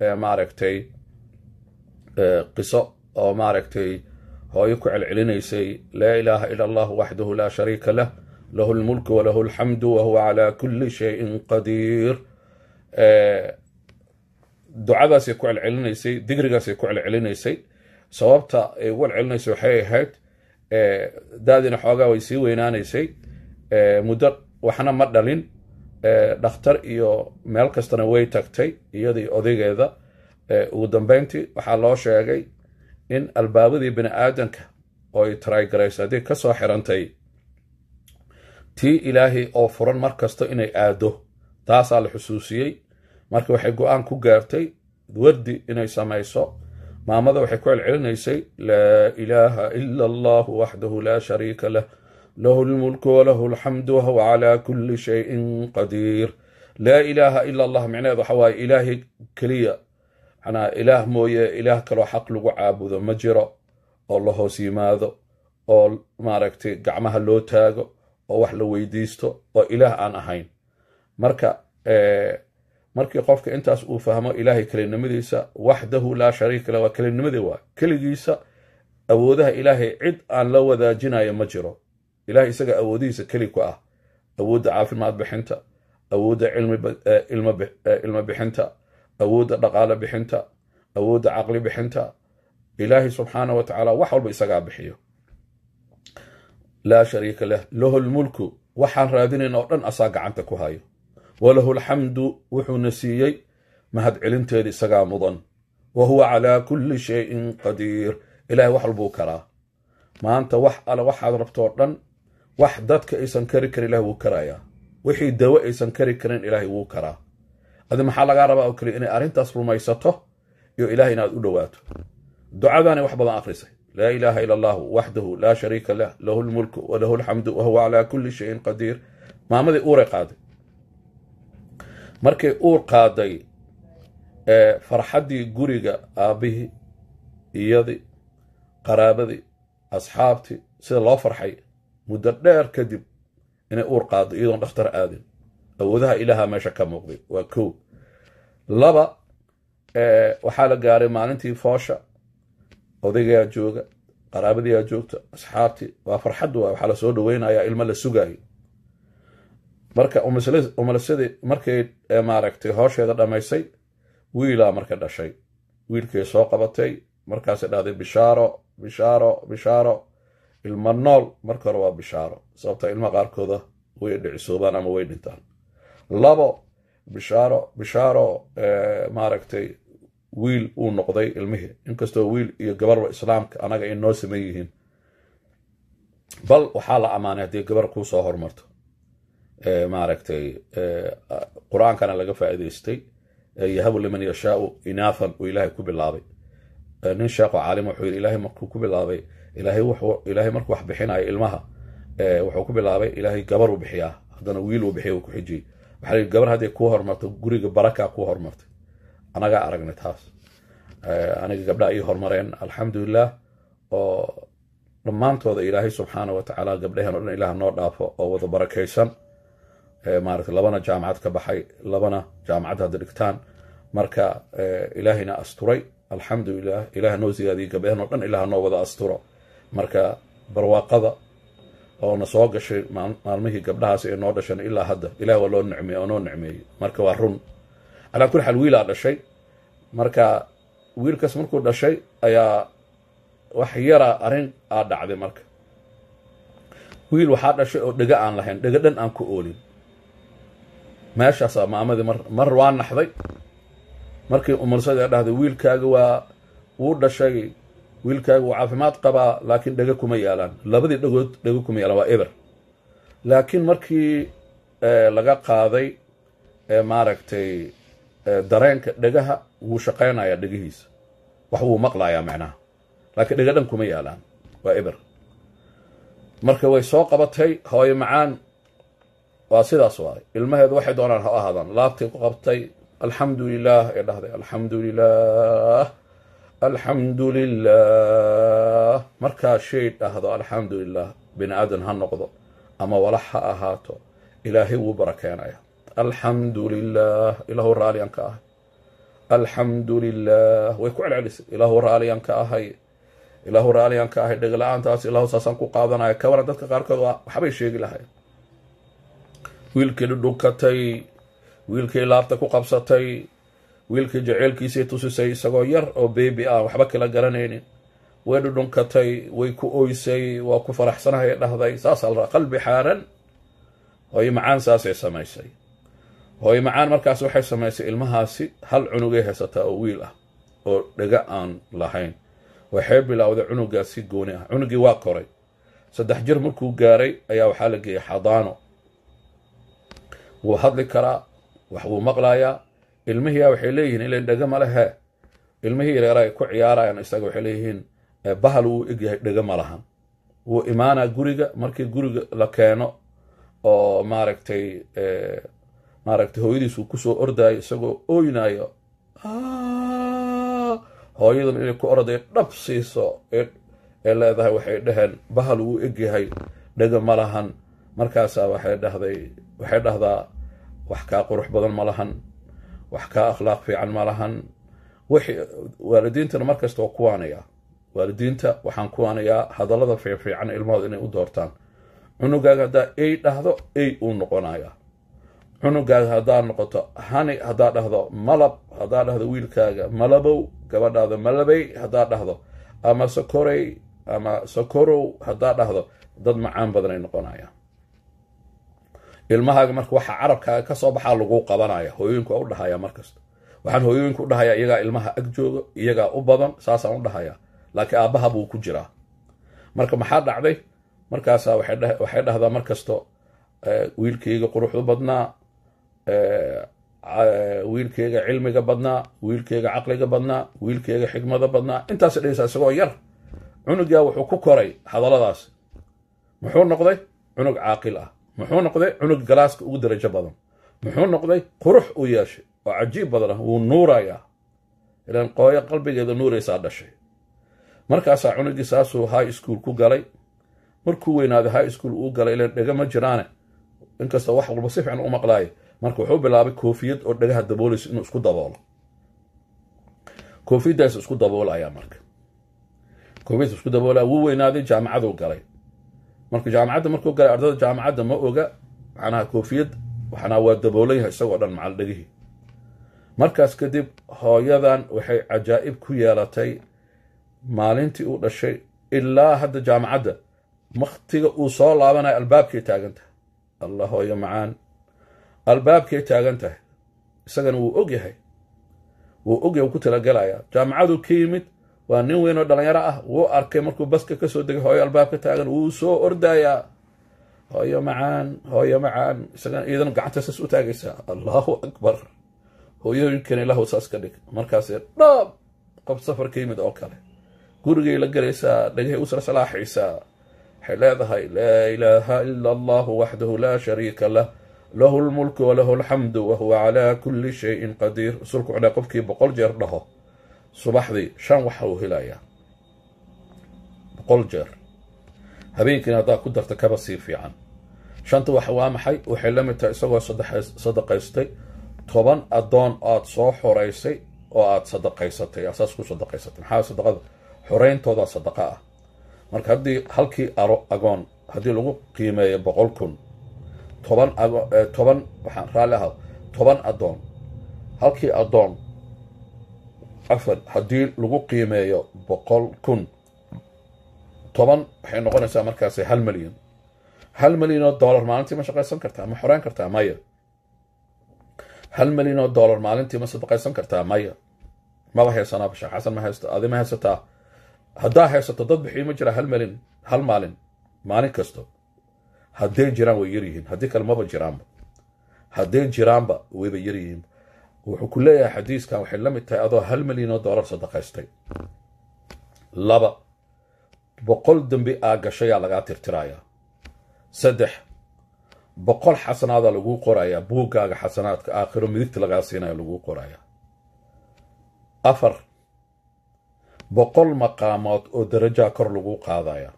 maaragtay qiso oo maaragtay hooyo ku celcelinaysay laa ilaaha ila allah waxdahu laa shariika lah lahu lmulku walahu lxamdu wahuwa calaa kulli shayin qadiir ducadaasay ku celcelinaysay digrigaasay ku celcelinaysay sababta ay ugu celcelinaysay waxay ahayd daadina xoogaa way sii weynaanaysay muddo waxna ma dhalin dhakhtar iyo meel kastana way tagtay iyadii odaygeeda ugu dambeyntii waxaa loo sheegay in albaabadii bini aadanka ooy trygaraysadii ka soo xirantay tii ilaahay oo furan mar kasta inay aado taasaa la xusuusiyey marka waxay go-aan ku gaartay wardi inay samayso maamada waxay ku celcelinaysay laa ilaaha ila allahu waxdahu laa shariika lah له الملك وله الxamd whw عlى kuli shayءi qadiir laa ilaaha ila allah micnaheedu waxa waaye ilaahi keliya manaa ilaah mooye ilaah kaloo xaq lagu caabudo ma jiro oo la hoos yimaado oo maaragtay gacmaha loo taago oo wax la weydiisto oo ilaah aan ahayn marka markii qofka intaas uu fahmo ilaahay kelinimadiisa waxdahu laa shariika la waa kelinimada waa keligiisa awoodaha ilaahay cid aan la wadaajinayo ma jiro ilahay isaga awoodihiisa keli ku ah awoodda caafimaad bixinta awoodda ilmo eh, eh, bixinta awoodda dhaqaale bixinta awoodda caqli bixinta ilaahay subxaana wa tacaala wax walba isagaa bixiyo laa shariika lah lahu lmulku waxaan raadinayna oo dhan asaa gacanta ku hayo walahu lxamdu wuxuuna siiyey mahadcelinteeda isagaa mudan wa huwa calaa kulli shayin qadiir ilahay wax walbuu karaa maanta wax ale waxaad rabto oo dhan wax dadka aysan kari karin ilahay wuu karayaa wixii dawo aysan kari karin ilaahay wuu karaa adi maxaa lagaa rabaa oo kaliya inay arrintaas rumaysato iyo ilahay inaad u dhowaato ducadaanay wax badan akhrisay laa ilaaha ila allahu waxdahu laa shariika lah lahu lmulku walahu lxamdu wahuwa calaa kulli shayin qadiir maamadii uuray qaaday markay uur qaaday farxaddii guriga aabbihii iyadii qaraabadii asxaabtii sida loo farxay muddo dheer kadib inay uur qaado iyadoon dhakhtar aadin awoodaha ilaaha meesha ka muuqday waa ko laba waxaa la gaaray maalintii foosha odaygayaa jooga qaraabadayaa joogta asxaabtii waa farxaddu waa waxaa lasoo dhaweynayaa ilmo la sugaayo marka umalasadii markay maaragtay hoosheeda dhammaysay wiilaa marka dhashay wiilkay soo qabatay markaasay dhahday bishaaro bishaaro bishaaro ilma nool marka hore waa bishaaro sababta ilma qaarkooda ah way dhicisoobaan ama way dhintaan labo bishaaro bishaaro eh, maaragtay wiil uu noqday ilmihii inkastoo wiil iyo gabarba islaamka anaga inoo noo saman yihiin bal waxaa la ammaanay haddii gabar kuusoo hormarto eh, maaragtay eh, qur-aankana laga faa'iidaystay yahabu liman yashaau inaafan uu ilaahay ku bilaabay nin sheekho caalim wuxuu yii ilaahay markuu ku bilaabay ilaahay markuu wax bixinayo ilmaha eh, wuxuu ku bilaabay ilaahay gabar uu bixiyaa haddana wiil uu bixiy ku xijiyey waxaa lii gabar hadday kuu hormarto guriga baraka kuu hormartay anagaa aragnay taas eh, aniga gabdhaha ii hormareen alxamdulilah oo dhammaantooda ilaahay subxaana watacaala gabdhaheen o dhan ilaah noo dhaafo oo wada barakaysan eh, maarata labana jaamacad ka baxay labana jaamacad hadda dhigtaan marka ilaahayna asturay alxamdulilah ilaah noo siyaadiyo gabdhaheenoo dhan ilaah noo wada asturo marka barwaaqada oona soo gashay maalmihii gabdhahaasi ee noo dhashan ilaa hadda ilaah waa loo nicmeey oo noo nicmeeyey marka waa run calaa kuli xaal wiilaa dhashay marka wiilkaas markuu dhashay ayaa wax yara arrin aa dhacday marka wiil waxaa dhashay oo dhego aan lahayn dhego dhan aan ku oolin meeshaasaa maamadii mar mar waa naxday markii umarsadii dhahday wiilkaaga waa wuu dhashay wiilkaaga waa caafimaad qabaa laakiin dhego kuma yaalaan labadii dhagood dhago kuma yaalaan waa eber laakiin markii eh, laga qaaday eh, maaragtay eh, dareenka dhegaha wuu shaqaynayaa dhegihiisa wax wuu maqlayaa macnaha laakiin dhego dhan kuma yaalaan waa eber marka way soo qabatay hooyo macaan waa sidaas waay ilmaheedu waxay doonaan ha ahaadaan laabtay ku qabtay alxamdulilaah lilah ee dhahday alxamdu alxamdulilaah markaa shay dhahdo alxamdulilaah bini aadan ha noqdo ama walax ha ahaato ilaahay wuu barakeenaya alxamdulilaah lilah ilaahu raaliyan ka ahay alxamdu way ku celcelisay ilaahu raaliyan ka ahay ilaahu raaliyan ka ahay dhegla-aantaas ilaahu saasaan ku qaadanaya kabana dadka qaarkood waxbay sheegi lahayn wiilkii dhudhunkatay wiilkii laabta ku qabsatay wiilkii jaceylkiisii tusisay isagoo yar oo bebi ah waxba kala garanaynin way dhudhunkatay way ku oysay waa ku faraxsanahay dhahday saas alraa qalbi xaaran hooyo macaan saasay samaysay hooyo macaan markaas waxay samaysay ilmahaasi hal cunugay haysataa oo wiil ah oo dhega aan lahayn waxay bilowday cunugaa si gooni ah cunugii waa koray saddex jir markuu gaaray ayaa waxaa la geeyay xadaano wuu hadli karaa wax wuu maqlayaa ilmihiiya waxay leeyihiin ila dhegama lehe ilmihii yaryar ay ku ciyaarayaan isaga waxay leeyihiin bahal wuu egyahay dhegama lahan wuu imaanaa guriga markii guriga la keeno oo maaragtay maaragtay hooyadiis uu kusoo ordaayo isagoo ooynaayo hooyadan inay ku orday dhab siiso ee leedahay waxay dhaheen bahal wuu egyahay dhega ma lahan markaasaa waxay dhahday waxay dhahdaa wax kaa qurux badan ma lahan wax kaa akhlaaq fiican ma lahan waalidiintana mar markasta waa kuwaanayaa waalidiinta waxaan kuwaanayaa hadallada fiifiican ilmahooda inay u doortaan cunugaaga haddaa ay dhahdo ay uu noqonayaa cunugaaga haddaa noqoto hani haddaa dhahdo malab haddaa dhahdo wiilkaaga malabow gabadhaada malabay haddaa dhahdo ama sokorey ama sokorow haddaa dhahdo dad macaan badanay noqonayaan ilmahaaga marka waxa carabkaaga soo baxaa laguu qabanaya hooyooyinka waa u dhahaya markasta waxaan hooyooyinka u dhahayaa iyagaa ilmaha ag jooga iyagaa u badan saasaan u dhahayaa laakiin aabbaha buu ku jiraa marka maxaa dhacday markaasaa waxay dhahdaa mar kasto eh, wiilkayga quruxdu badnaa eh, eh, wiilkayga cilmiga badnaa wiilkayga caqliga badnaa wiilkayga xikmada badnaa intaas dhegeysaa isagoo yar cunugaa wuxuu ku koray hadalladaas muxuu noqday cunug caaqil ah muxuu noqday cunug galaaska ugu darajo badan muxuu noqday qurux uu yeeshay oo cajiib badanah wuu nuurayaa ilaan qooyo qalbigeeda nuuraysaa dhashay markaasaa cunugii saasuu high school ku galay markuu weynaaday high school uu galay ilaan dhega ma jiraane inkasta wax walba si fiican u maqlaayo marka wuxuu bilaabay koofiyad oo dhagaha daboolaysa inuu isku daboolo koofiyadaas isku daboolaya marka koofiyadaas isku daboolaya wuu weynaaday jaamacaduu galay marka jaamacadda markuu galay ardada jaamacadda ma oga macnaha koofiyad waxnaa waa daboolaya isagoo dhan macal dhegihii markaas kadib hooyadan waxay cajaa'ib ku yeelatay maalintii uu dhashay ilaa hadda jaamacadda wakhtiga uu soo laabanaya albaabkay taagan tahay allah hooyo macaan albaabkay taagan tahay isagana wuu og yahay wuu ogyahay yahay wuu ku talagelayaa jaamacaduu ka yimid waa nin weyn oo dhalinyaro ah wuu arkay markuu baska kasoo degay hooyo albaabka taagan wuu soo ordayaa hooyo macaan hooyo macaan isagana iidan gacanta saas u taagaysaa allahu akbar hooyooyinkan ilahu saas ka dhig markaasee dhoob qof safar ka yimid oo kale gurigay la gelaysaa dhegahay usra salaaxaysaa waxay leedahay laa ilaaha ila allahu waxdahu laa shariika lah lahu lmulku walahu alxamdu wahuwa calaa kulli shayin qadiir rasuulku wuxu qofkii boqol jeer dhaho subaxdii shan waxa uu helayaa boqol jeer habeenkiina haddaad ku darta kaba sii fiican shanta wax waa maxay waxay la mid tahay isagoo sadaqaystay toban addoon aad soo xoraysay oo aad sadaqaysatay saas ku sadaqaysatay maxaa sadaqada xorayntoodaa sadaqa ah marka haddii halkii aro agoon haddii lagu qiimeeyo boqol kun toban eh, toban waxaan raalli ahaa toban addoon halkii addoon afar haddii lagu qiimeeyo boqol kun toban waxay noqonaysaa markaas hal milyan hal milyan oo dollar maalintii ma shaqaysan kartaa ma xoreyn kartaa maya hal milyan oo dollar maalintii ma sadaqaysan kartaa maya maba haysanaaba sheekh xasan ma haysto adi ma haysataa haddaa haysato dad bixii ma jira hal milyan hal maalin maalin kasto hadday jiraan way yaryihiin haddii kale maba jiraanba hadday jiraanba wayba yaryihiin wuxuu ku leeyahay xadiiskan waxay la mid tahay adoo hal milyanoo dollar sadaqaystay laba boqol dembi aa gashayaa lagaa tirtirayaa saddex boqol xasanaadaa laguu qorayaa buuggaaga xasanaadka aakhiro midigta lagaa siinaya laguu qorayaa afar boqol maqaamood oo darajaa kor laguu qaadaya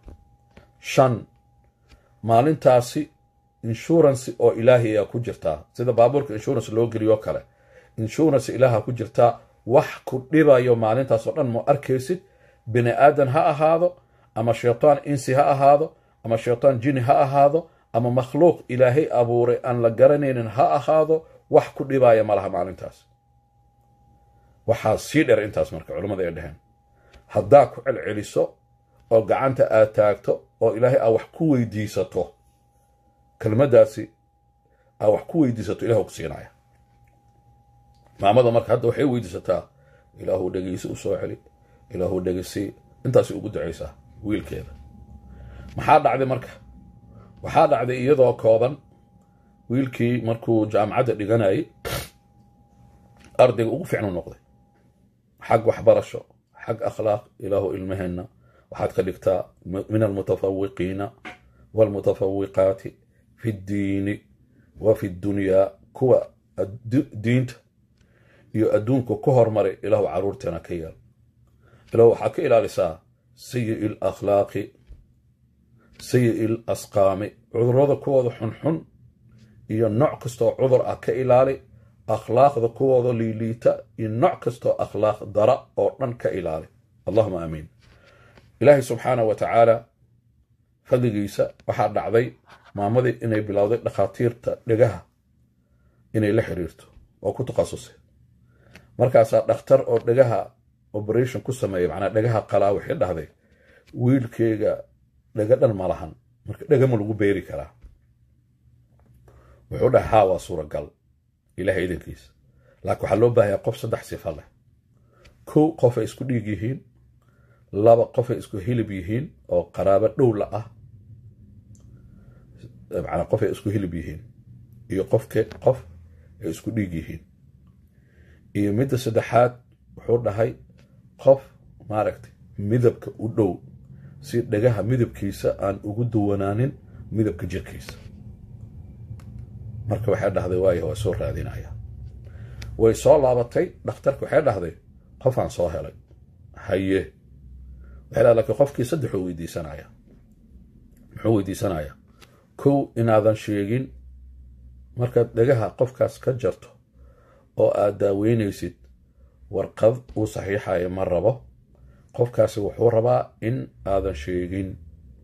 shan maalintaasi inshuuransi oo ayaa ku jirtaa sida baabuurka inshuuransi loo geliyoo kale insurance ilaaha ku jirtaa wax ku dhibayo maalintaasoo dhan ma arkaysid bini aadan ha ahaado ama shaytaan insi ha ahaado ama shaytaan jini ha ahaado ama makhluuq ilaahay abuuray aan la garanaynin ha ahaado wax ku dhibaya malaha maalintaas waxaa sii dheer intaas marka culummada ay dhaheen haddaa ku celceliso oo gacanta aad taagto oo ilaahay aa wax ku weydiisato kelmaddaasi aa wax ku weydiisato ilah ku siinaya maamada marka hadda waxay weydiisataa ilaahu dhegeysi usoo celi ilaahu dhegeysi intaas ugu ducaysaa wiilkeeda maxaa dhacday marka waxaa dhacday iyadoo kooban wiilkii markuu jaamacadda dhiganayay ardayga ugu fiicnu noqday xag waxbarasho xag akhlaaq ilaahu ilmaheenna waxaad ka dhigtaa min almutafawiqiina waalmutafawiqaati fi ddiini wa fi dunyaa kuwa diinta iyo adduunka ku hormaray ilaahu carruurteena ka yeel ilaah waxaa ka ilaalisaa sayi'i l akhlaaqi sayi'i l asqaami kuwooda xunxun iyo nooc kastoo cudur ah ka ilaali akhlaaqda kuwooda liiliita iyo nooc kastoo akhlaaq dara oo dhan ka ilaali allahuma aamiin ilaahay subxaana wa tacaala fadligiisa waxaa dhacday maamadii inay bilowday dhakhaatiirta dhegaha inay la xiriirto oo ku takhasusay markaasaa dhakhtar oo dhegaha oberation ku sameeya manaa dhagaha qalaa wixii dhahday wiilkeyga dhega dhan ma lahan marka dhaga ma lagu beeri karaa wuxuu dhaha haa waa suuragal ilahay idankiisa laakiin waxaa loo baahayaa qof saddex sifa leh kow qofay isku dhiig yihiin laba qofay isku hilib yihiin oo qaraabo dhowla ah manaa qofay isku hilib yihiin iyo qofke qof ay isku dhiig yihiin iyo midda saddexaad wuxuu dhahay qof maaragtay midabka u dhow si dhagaha midabkiisa aan ugu duwanaanin midabka jirkiisa marka waxay dhahday waaya waa soo raadinaya way soo laabatay dhakhtarka waxay dhahday qof aan soo helay haye waxay dhaha lakiin qofkii saddexuu weydiisanaya muxuu weydiisanaya kow inaadan sheegin markaad dhagaha qofkaas ka jarto oo aad daaweynaysid warqad uu saxiixayo ma rabo qofkaasi wuxuu rabaa in aadan sheegin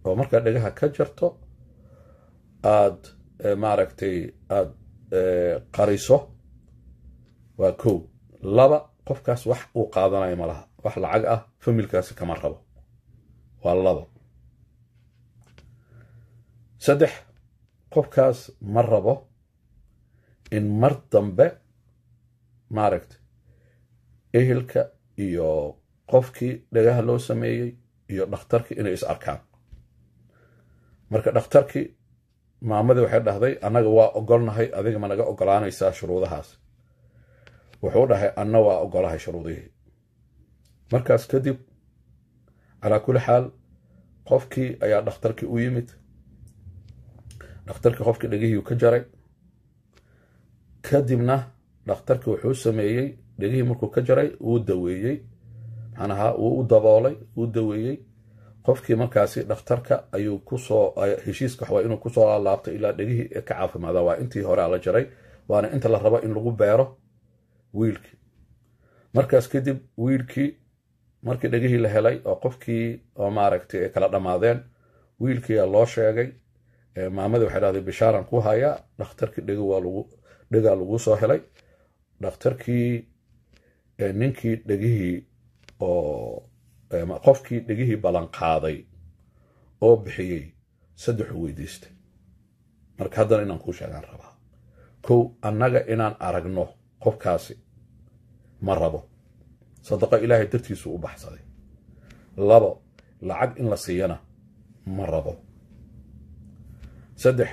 oo markaad dhegaha ka jarto aad eh, maaragtay aad eh, qariso waa kow laba qofkaas wax uu qaadanayo malaha wax lacag ah familkaasi kama rabo waa labo saddex qofkaas ma rabo in mar dambe maaragta ehelka iyo qofkii dhagaha loo sameeyey iyo dhakhtarkii inay is arkaan marka dhakhtarkii maamadii waxay dhahday annaga waa ogolnahay adiga ma naga ogolaanaysaa shuruudahaas wuxuu dhahay anna waa ogolahay shuruudihii markaas kadib calaa kulli xaal qofkii ayaa dhakhtarkii u yimid dhakhtarkii qofkii dhagihiiu ka jaray kadibna dhakhtarkii wuxuu sameeyey dhegihii markuu ka jaray wuu daweeyey maxaan ahaa wuu u daboolay wuu daweeyey qofkii markaasi dhakhtarka ayuu kusoo heshiiska waxwaa inuu kusoo laabtay ilaa dhegihii ka caafimaada waa intii horea la jaray waana inta la rabo in lagu beero wiilkii markaas kadib wiilkii markii dhegihii la helay oo qofkii oo maaragtay ay kala dhammaadeen wiilkiia loo sheegay maamadii waxay dhahday bishaaran ku hayaa dhakhtarkii dhega lagu soo helay dhakhtarkii ninkii dhegihii oo qofkii dhegihii ballanqaaday oo bixiyey saddexu weydiistay marka haddana inaan kuu sheegaan rabaa kow annaga inaan aragno qofkaasi ma rabo sadaqo ilaahay dartiisuu u baxsaday labo lacag in la siiyana ma rabo saddex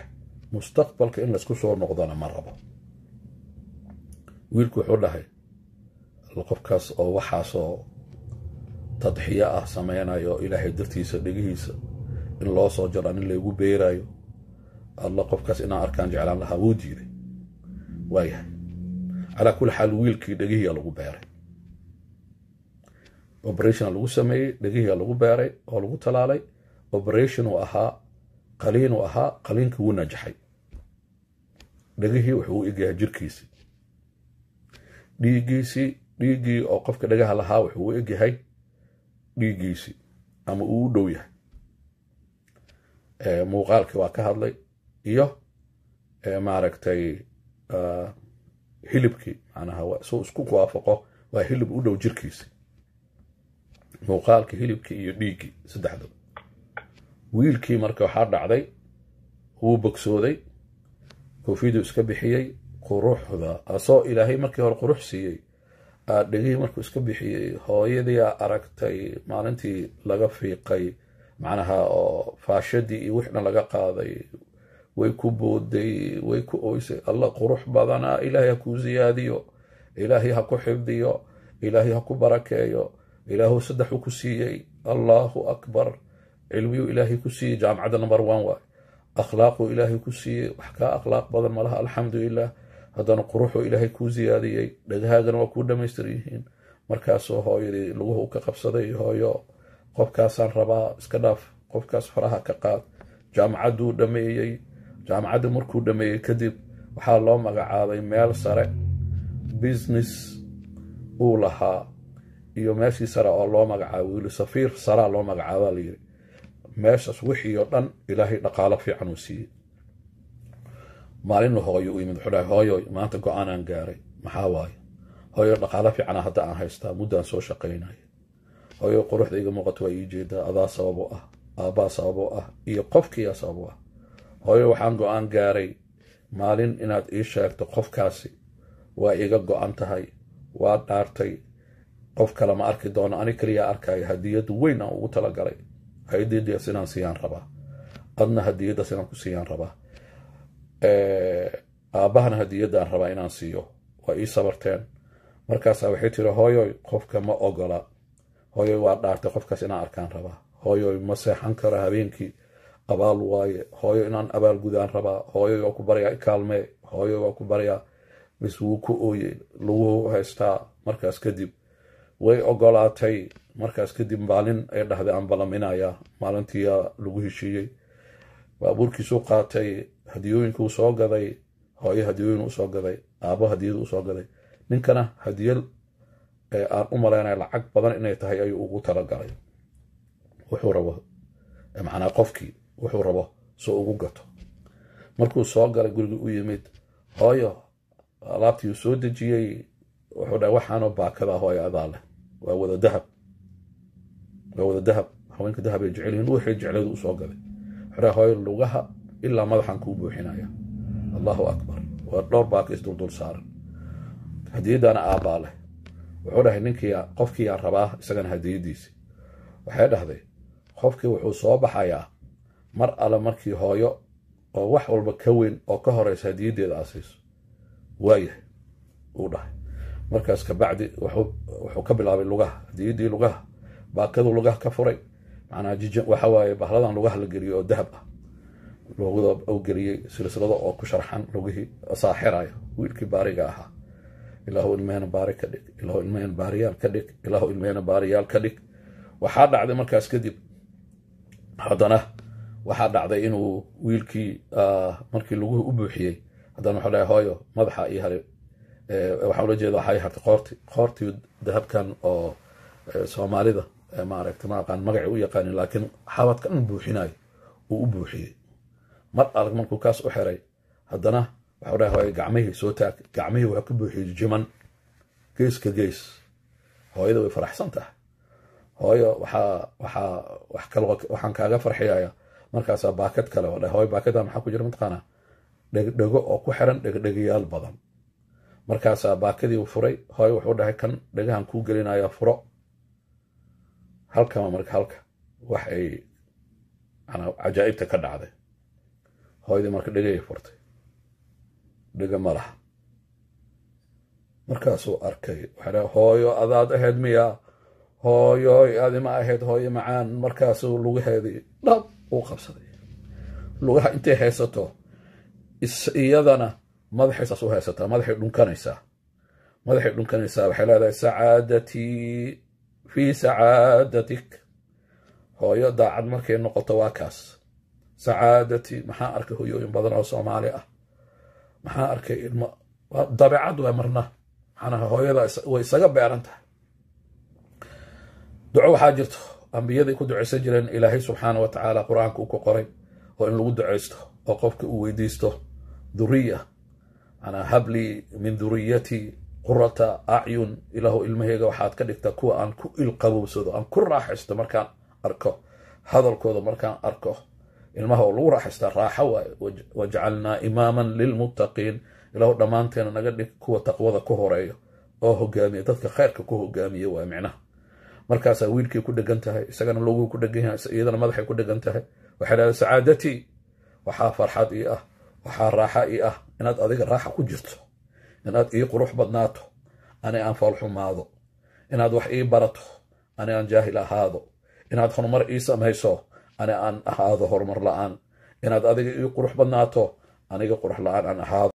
mustaqbalka in laysku soo noqdana ma rabo wiilku wuxuu dhahay qofkaas oo waxaasoo tadxiyo ah samaynayo ilaahay dartiisa dhegihiisa in loo soo jara nin laygu beerayo alla qofkaas inaan arkaan jeclaan lahaa wuu diiday waayahay calaa kulli xaal wiilkii dhegihiia lagu beeray operation lagu sameeyey dhegihiia lagu beeray oo lagu talaalay operation ahaa qaliin ahaa qaliinka wuu najaxay dhegihii wuxuu u egyahay jirkiisii dhiigiisii dhiigii oo qofka dhagaha lahaa wuxuu u egyahay dhiiggiisi ama uu u dhow yahay muuqaalkii waa ka hadlay iyo maaragtay ah, hilibkii macnaha suu isku kuwaafaqo waa hilib u dhow jirkiisi muuqaalkii hilibkii iyo dhiigii saddexdo wiilkii marka waxaa dhacday wuu bogsooday koofiduu iska bixiyey quruxda asoo ilaahay markii hore qurux siiyey aa dhegihii markuu iska bixiyey hooyadii aragtay maalintii laga fiiqay macnaha oo faashadii iyo wixna laga qaaday way ku booday way ku oysay alla qurux badanaa ilaahay ha kuu ziyaadiyo ilaahay ha ku xifdiyo ilaahay ha ku barakeeyo ilaahu saddex u ku siiyey allaahu akbar cilmiyuu ilaahay ku siiyey jaamacadda number one waay akhlaaquu ilaahay ku siiyey wax kaa akhlaaq badan malaha alxamdulilah haddana quruxuu ilaahay kuu siyaadiyey dhagahaagana waa kuu dhammaystir yihiin markaasoo hooyadii luguhu ka qabsaday hooyo qofkaasaan rabaa iska dhaaf qofkaas faraha ka qaad jaamacadduu dhameeyey jaamacadda markuu dhammeeyey kadib waxaa loo magacaabay meel sare business uu lahaa iyo meeshii sare oo loo magacaabo yili safiir saraa loo magacaabaa layiri meeshaas wixiioo dhan ilaahay dhaqaalo fiican uu siiyey maalin hooyo u yimid wuxuudhahay hooyo maanta go-aanaan gaaray maxaa waaye hooyo dhaqaalo fiicana hadda aan haystaa muddaan soo shaqaynaya hooyo quruxda iga muuqato waa ii jeedaa adaa sababo ah aabbaa sababo ah iyo qofkiiyaa sababo ah hooyo waxaan go-aan gaaray maalin inaad ii sheegto qofkaasi waa iga go-an tahay waa dhaartay qof kale ma arki doono ani kaliyaa arkaayo hadiyadu weyn aan ugu talagalay hadidas siiyaan rabaa adna hadiyaddas inaan ku siiyaan rabaa aabbahana hadiyadaan rabaa inaan siiyo waa ii sabarteen markaasaa waxay tiri hooyoy qofka ma ogola hooyoy waa dhaartay qofkaas inaan arkaan rabaa hooyoy ma seexan karo habeenkii abaal waaye hooyo inaan abaal gudaan rabaa hooyoy waa ku baryaa ikaalmee hooyoy waa ku baryaa bis wuu ku ooyey lagu haystaa markaas kadib way ogolaatay markaas kadib maalin ay dhahday aan balaminayaa maalintiiyaa lagu heshiiyey baabuurkiisuu qaatay hadiyooyinku soo gaday hooyo hadiyooyin usoo gaday aabo hadiyad usoo gaday ninkana hadiyo aan u malaynay lacag badan inay tahay ayuu ugu talagalay wuxuu rabo manaa qofkii wuxuu rabo soo ugu gato markuu soo galay gurigi u yimid hooyo alaabtiiuu soo dejiyey wuxuu dhahay waxaanoo baakada hooyo adaa leh waa wada dahab waa wada dahab haweenka dahab ay jecelyihiin wixii jecleedu usoo galay wuxuu dhahay hooyo lugaha ilaa madaxaan kuu buuxinaya allahu akbar waa dhowr baaka duldul saaran hadiyaddaana aabbaa leh wuxuu dhahay ninkii qofkiiyaa rabaa isagana hadiyaddiisi waxay dhahday qofkii wuxuu soo baxayaa mar alle markii hooyo oo wax walba ka weyn oo ka horeysa hadiyaddeeda asiiso waayahay uu dhahay markaas kabacdi wuxuu ka bilaabay lugaha hadiyaddii lugaha baakaduu lugaha ka furay macnaa jijan waxa waaye bahladan lugaha la geliyo oo dahab ah luuqada u geliyey silsilado oo ku sharxan lugihii saaxiraya wiilkii baariga ahaa ilaahu ilmeyna baari ka dhig ilaahu ilmeyna baariyaal ka dhig ilaahu ilmeyna baariyaal ka dhig waxaa dhacday markaas kadib haddana waxaa dhacday inuu wiilkii markii laguhu u buuxiyey haddana waxuu lehay hooyo madaxa ii haray waxaa ula jeeda waxaa ii hartay qoorti qoortii dahabkan oo soomaalida maaragta ma aqaan magacii u yaqaanin laakiin xabadkan buuxinayo uu u buuxiyey mar adag markuu kaas u xiray haddana waxaudhaha gacmihii soo taag gacmihii waxaa ka buuxiyey jiman geeska gees hooyada way faraxsan tahay hooyo waxaan kaaga farxiyaya markaasaa baakad kale oo hooyo baakadda maxaa ku jira mataqaanaa dhegdhego oo ku xiran dhegdhegayaal badan markaasaa baakadii furay hooyo wuxuu dhahay kan dhegahan kuu gelinayaa furo halkama marka halka wax ay cajaa'ibta ka dhacday hooyada marka dhegay furtay dhega malaha markaasuu arkay waxaa hooyo adaad ahayd miya hooyoy adima ahayd hooyo macaan markaasuu lugaheedii dhab uu qabsaday lugaha intay haysato iyadana madaxaysaas u haysataa madaxay dhunkanaysaa madaxay dhunkanaysaa waxay leedahay sacaadatii fii sacaadatik hooyo daacad markay noqoto waa kaas sacaadati maxaan arkay hoyooyin badan oo soomaali ah maxaan arkay ilmo dabeecad waa marna macnaha hooyada way isaga beeran tahay duco waxaa jirto ambiyaday ku duceysan jireen ilaahay subxaana wa tacaala qur-aanka uu ku qoray oo in lagu ducaysto oo qofka uu weydiisto duriya manaa hablii min duriyati qurata acyun ilaahu ilmaheyga waxaad ka dhigtaa kuwa aan ku ilqabowsado aan ku raaxaysto markaan arko hadalkooda markaan arko ilmaha oo lagu raaxaystaa raaxo waaye wajcalnaa imaaman lilmuttaqiin ilaw dhammaanteena naga dhig kuwa taqwada ku horeeyo oo hogaamiya dadka kheyrka ku hogaamiya waa micnaha markaasaa wiilkii ku dhegan tahay isagana loguu ku dhegan yahay iyadana madaxay ku dhegan tahay waxay dhahdaa sacaadatii waxaa farxad ii ah waxaa raaxa ii ah inaad adiga raaxa ku jirto inaad ii qurux badnaato ani aan foolxumaado inaad wax ii barato ani aan jaahil ahaado inaad hormar ii samayso ani aan ahaado horumar la-aan inaad adiga ii qurux badnaato aniga qurux la-aan aan ahaado